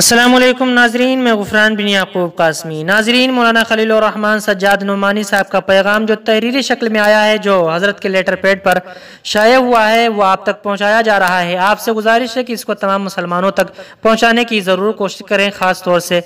असलम नाजरीन मैं गुफरान बिन याकूब कासमी नाजरीन मौलाना खलील रहमान सज्जाद नुमानी साहब का पैगाम जो तहरीरी शक्ल में आया है जो हज़रत के लेटर पेड पर शाये हुआ है वो आप तक पहुंचाया जा रहा है आपसे गुजारिश है कि इसको तमाम मुसलमानों तक पहुंचाने की ज़रूर कोशिश करें ख़ास तौर से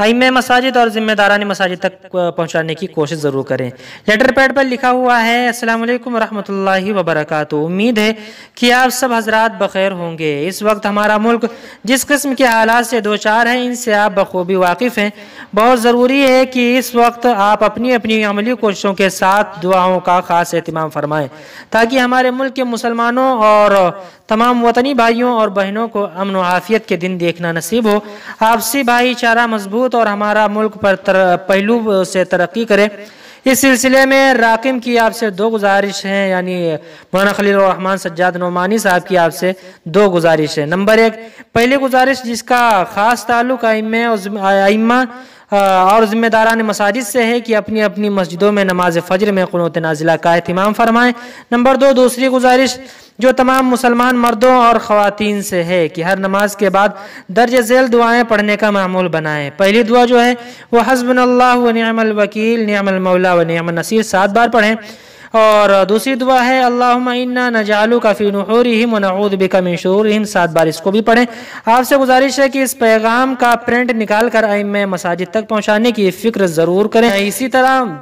अम मसाजिद और ज़िम्मेदारान मसाजिद तक पहुँचाने की कोशिश ज़रूर करें लेटर पैड पर लिखा हुआ है असल वरहमल वबरक उम्मीद है कि आप सब हजरात बखैर होंगे इस वक्त हमारा मुल्क जिस किस्म के हालात से दो चार हैं इनसे आप बखूबी वाकिफ़ हैं बहुत ज़रूरी है कि इस वक्त आप अपनी अपनी अमली कोशिशों के साथ दुआओं का ख़ास अहतमाम फरमाएँ ताकि हमारे मुल्क के मुसलमानों और तमाम वतनी भाइयों और बहनों को अमन हाफियत के दिन देखना नसीब हो आपसी भाईचारा मजबूत मजबूत और हमारा मुल्क पर तर, पहलू से तरक्की करे इस सिलसिले में राकिम की आपसे दो गुजारिश हैं यानी मौना खलील रहमान सज्जाद नोमानी साहब की आपसे दो गुजारिश है नंबर एक पहली गुजारिश जिसका ख़ास ताल्लुक आइमा और ज़िम्मेदारान मसाजिद से है कि अपनी अपनी मस्जिदों में नमाज फ़जर में क़नत नाजिला का अहतमाम फरमाएं नंबर दो दूसरी गुजारिश जो तमाम मुसलमान मर्दों और ख़वान से है कि हर नमाज के बाद दर्ज झेल दुआएं पढ़ने का मामूल बनाएं पहली दुआ जो है वह हसबनल्ला वन वकील नियामला व नियाम नसीर सात बार पढ़ें और दूसरी दुआ है अल्लाहमन्ना नजालू काफ़ी नहूरम नऊद मशहूर शूरम सात बार इसको भी पढ़ें आपसे गुजारिश है कि इस पैगाम का प्रिंट निकाल कर मैं मसाजिद तक पहुँचाने की फ़िक्र ज़रूर करें इसी तरह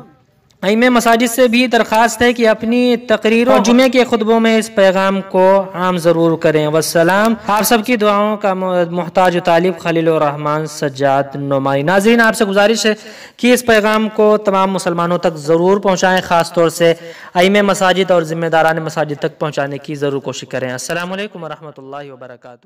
आईम मसाजिद से भी दरख्वास्त है कि अपनी तकरीर और जुमे के खुतबों में इस पैगाम को आम ज़रूर करें वसलाम आप सबकी दुआओं का मोहताज तालिब खलील रहमान सज्जाद नुमाई नाजरीन आपसे गुजारिश है कि इस पैगाम को तमाम मुसलमानों तक ज़रूर पहुँचाएं ख़ास तौर से अम मसाजिद और ज़िम्मेदारान मसाजिद तक पहुँचाने की ज़रूर कोशिश करें असल वरहमल वर्का